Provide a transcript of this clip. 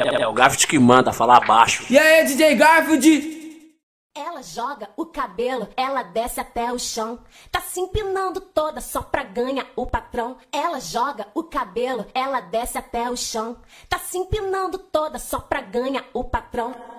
É, é, é, o Garfield que manda falar baixo. E aí, DJ Garfield? Ela joga o cabelo, ela desce até o chão. Tá se empinando toda só pra ganhar o patrão. Ela joga o cabelo, ela desce até o chão. Tá se empinando toda só pra ganhar o patrão.